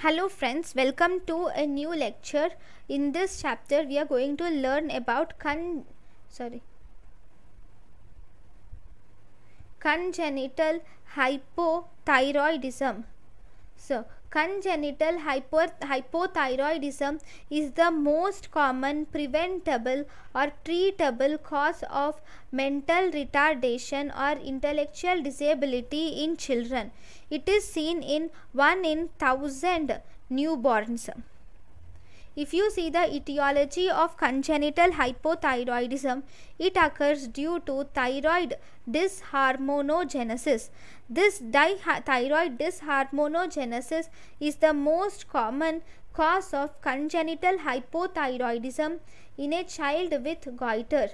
Hello friends, welcome to a new lecture. In this chapter, we are going to learn about con sorry congenital hypothyroidism. So, Congenital hypothyroidism is the most common preventable or treatable cause of mental retardation or intellectual disability in children. It is seen in 1 in 1000 newborns. If you see the etiology of congenital hypothyroidism, it occurs due to thyroid disharmonogenesis. This thyroid disharmonogenesis is the most common cause of congenital hypothyroidism in a child with goiter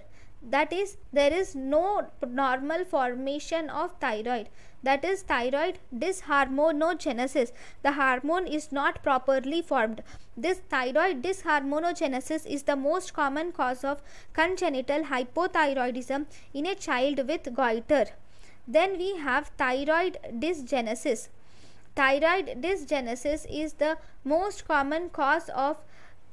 that is there is no normal formation of thyroid that is thyroid disharmonogenesis the hormone is not properly formed this thyroid disharmonogenesis is the most common cause of congenital hypothyroidism in a child with goiter then we have thyroid dysgenesis thyroid dysgenesis is the most common cause of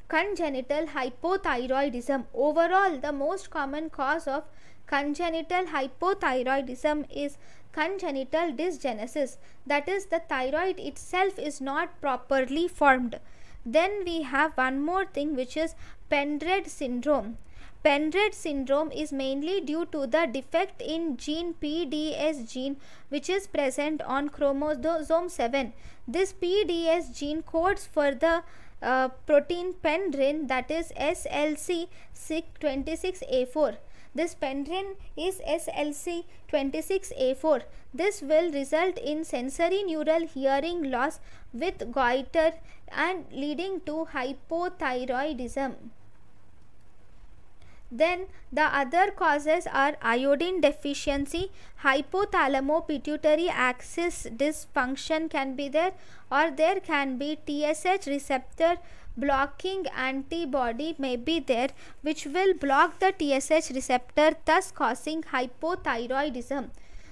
congenital hypothyroidism. Overall, the most common cause of congenital hypothyroidism is congenital dysgenesis, that is, the thyroid itself is not properly formed. Then we have one more thing which is Pendred syndrome. Pendred syndrome is mainly due to the defect in gene PDS gene which is present on chromosome 7. This PDS gene codes for the uh, protein pendrin that is SLC26A4. This pendrin is SLC26A4. This will result in sensory neural hearing loss with goiter and leading to hypothyroidism. Then the other causes are iodine deficiency, hypothalamo-pituitary axis dysfunction can be there or there can be TSH receptor blocking antibody may be there which will block the TSH receptor thus causing hypothyroidism.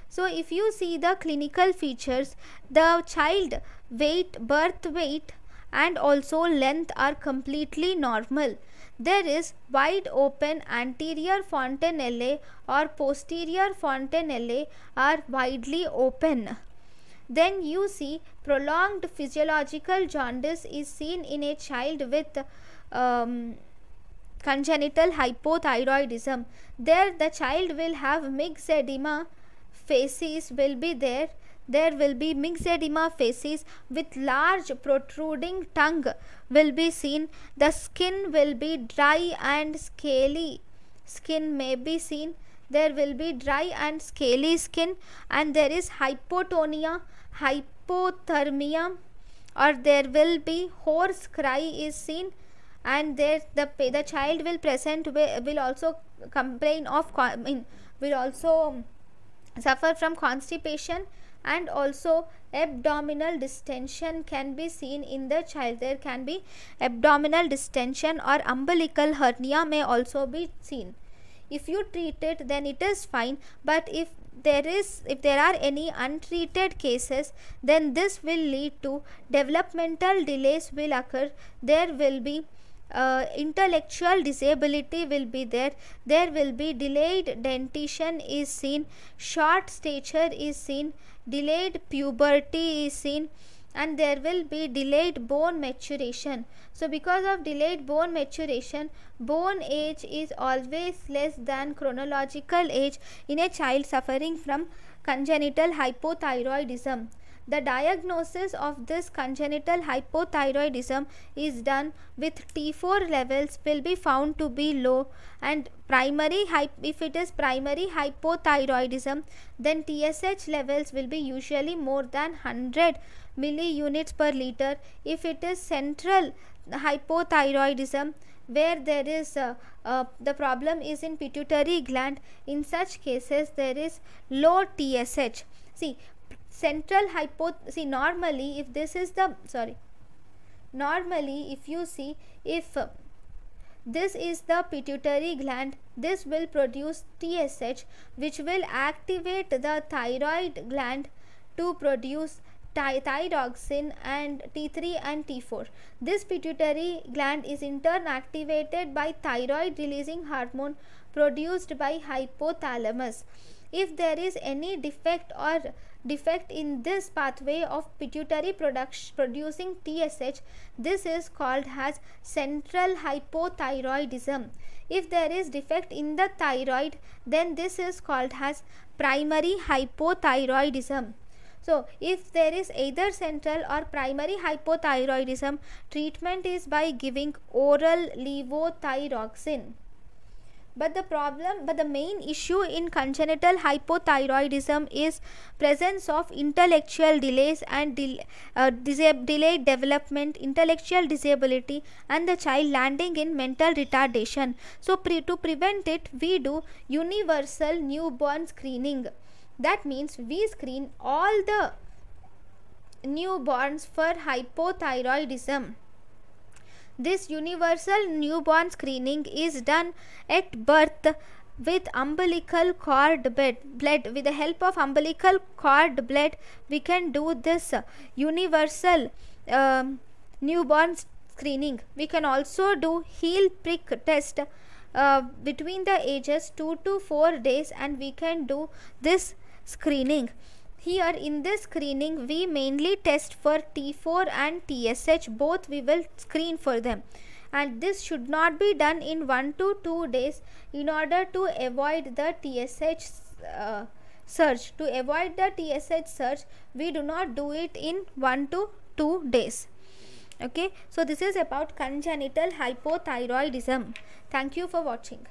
So if you see the clinical features, the child weight, birth weight and also length are completely normal. There is wide open anterior fontanelle or posterior fontanelle are widely open. Then you see prolonged physiological jaundice is seen in a child with um, congenital hypothyroidism. There the child will have mixed edema, faces will be there there will be myxedema facies with large protruding tongue will be seen. The skin will be dry and scaly. Skin may be seen. There will be dry and scaly skin and there is hypotonia, hypothermia or there will be hoarse cry is seen and there the the child will present will also complain of I mean, will also suffer from constipation and also abdominal distension can be seen in the child there can be abdominal distension or umbilical hernia may also be seen if you treat it then it is fine but if there is if there are any untreated cases then this will lead to developmental delays will occur there will be uh, intellectual disability will be there there will be delayed dentition is seen short stature is seen delayed puberty is seen and there will be delayed bone maturation so because of delayed bone maturation bone age is always less than chronological age in a child suffering from congenital hypothyroidism the diagnosis of this congenital hypothyroidism is done with T4 levels will be found to be low and primary if it is primary hypothyroidism then TSH levels will be usually more than 100 milliunits per liter. If it is central hypothyroidism where there is uh, uh, the problem is in pituitary gland in such cases there is low TSH. See central hypothesis see normally if this is the sorry normally if you see if this is the pituitary gland this will produce TSH which will activate the thyroid gland to produce thyroxine and T3 and T4. This pituitary gland is in turn activated by thyroid releasing hormone produced by hypothalamus if there is any defect or defect in this pathway of pituitary producing TSH this is called as central hypothyroidism if there is defect in the thyroid then this is called as primary hypothyroidism so if there is either central or primary hypothyroidism treatment is by giving oral levothyroxine but the problem but the main issue in congenital hypothyroidism is presence of intellectual delays and de uh, delayed development intellectual disability and the child landing in mental retardation so pre to prevent it we do universal newborn screening that means we screen all the newborns for hypothyroidism this universal newborn screening is done at birth with umbilical cord blood with the help of umbilical cord blood we can do this universal um, newborn screening we can also do heel prick test uh, between the ages 2 to 4 days and we can do this screening here in this screening we mainly test for T4 and TSH both we will screen for them and this should not be done in 1 to 2 days in order to avoid the TSH uh, surge. To avoid the TSH surge we do not do it in 1 to 2 days. Okay, so this is about congenital hypothyroidism. Thank you for watching.